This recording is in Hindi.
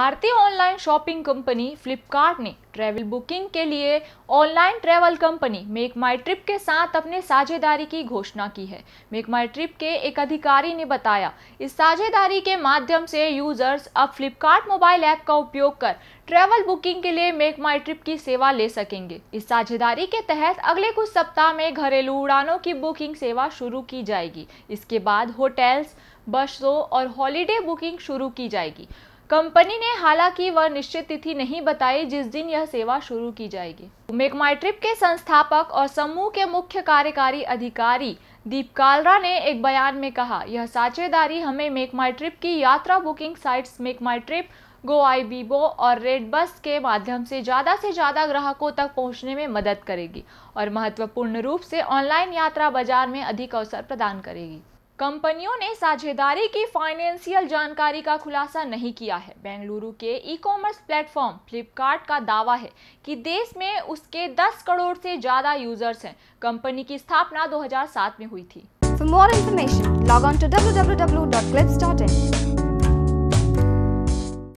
भारतीय ऑनलाइन शॉपिंग कंपनी फ्लिपकार्ट ने ट्रैवल बुकिंग के लिए online travel company Make My Trip के साथ अपने साझेदारी की घोषणा की है मेक माई ट्रिप के एक अधिकारी ने बताया इस साझेदारी के माध्यम से यूजर्स अब फ्लिपकार्ट मोबाइल ऐप का उपयोग कर ट्रैवल बुकिंग के लिए मेक माई ट्रिप की सेवा ले सकेंगे इस साझेदारी के तहत अगले कुछ सप्ताह में घरेलू उड़ानों की बुकिंग सेवा शुरू की जाएगी इसके बाद होटल्स बसों और हॉलीडे बुकिंग शुरू की जाएगी कंपनी ने हालांकि वह निश्चित तिथि नहीं बताई जिस दिन यह सेवा शुरू की जाएगी मेक माई ट्रिप के संस्थापक और समूह के मुख्य कार्यकारी अधिकारी दीप कालरा ने एक बयान में कहा यह साझेदारी हमें मेक माई ट्रिप की यात्रा booking sites Make My Trip Goibibo और रेड बस के माध्यम से ज़्यादा से ज़्यादा ग्राहकों तक पहुंचने में मदद करेगी और महत्वपूर्ण रूप से ऑनलाइन यात्रा बाजार में अधिक अवसर प्रदान करेगी कंपनियों ने साझेदारी की फाइनेंशियल जानकारी का खुलासा नहीं किया है बेंगलुरु के ई कॉमर्स प्लेटफॉर्म फ्लिपकार्ट का दावा है कि देश में उसके 10 करोड़ से ज़्यादा यूजर्स हैं कंपनी की स्थापना 2007 में हुई थी for more information log on to W